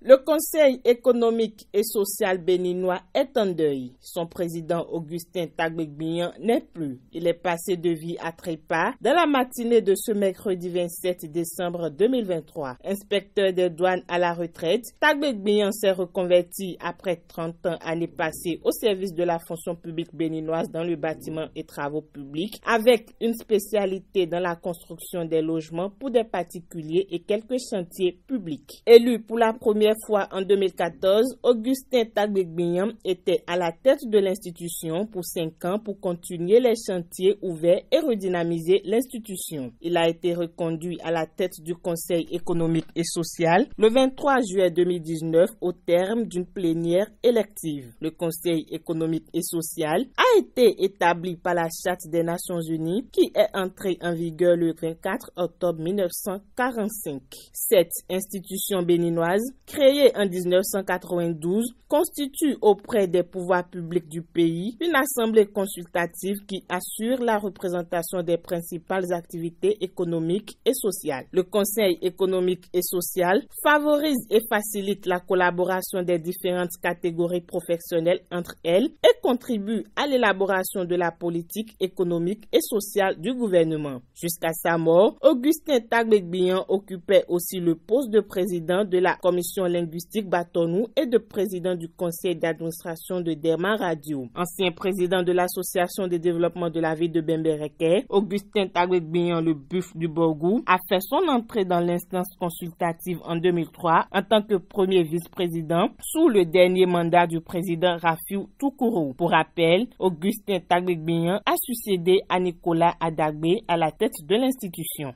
Le Conseil économique et social béninois est en deuil. Son président Augustin Tagbegbian n'est plus. Il est passé de vie à trépas dans la matinée de ce mercredi 27 décembre 2023. Inspecteur des douanes à la retraite, Tagbegbian s'est reconverti après 30 ans années passées au service de la fonction publique béninoise dans le bâtiment et travaux publics avec une spécialité dans la construction des logements pour des particuliers et quelques chantiers publics. Élu pour la première fois en 2014, Augustin Tagbegbian était à la tête de l'institution pour cinq ans pour continuer les chantiers ouverts et redynamiser l'institution. Il a été reconduit à la tête du Conseil économique et social le 23 juillet 2019 au terme d'une plénière élective. Le Conseil économique et social a été établi par la Charte des Nations Unies qui est entrée en vigueur le 24 octobre 1945. Cette institution béninoise créée en 1992, constitue auprès des pouvoirs publics du pays une assemblée consultative qui assure la représentation des principales activités économiques et sociales. Le Conseil économique et social favorise et facilite la collaboration des différentes catégories professionnelles entre elles et contribue à l'élaboration de la politique économique et sociale du gouvernement. Jusqu'à sa mort, Augustin Tagbegbian occupait aussi le poste de président de la commission linguistique Batonou et de président du conseil d'administration de Derma Radio. Ancien président de l'association de développement de la ville de Bembereke, Augustin Tagbegbian, le buff du Borgou, a fait son entrée dans l'instance consultative en 2003 en tant que premier vice-président sous le dernier mandat du président Rafiou Toukourou. Pour rappel, Augustin Tagbegbian a succédé à Nicolas Adagbe à la tête de l'institution.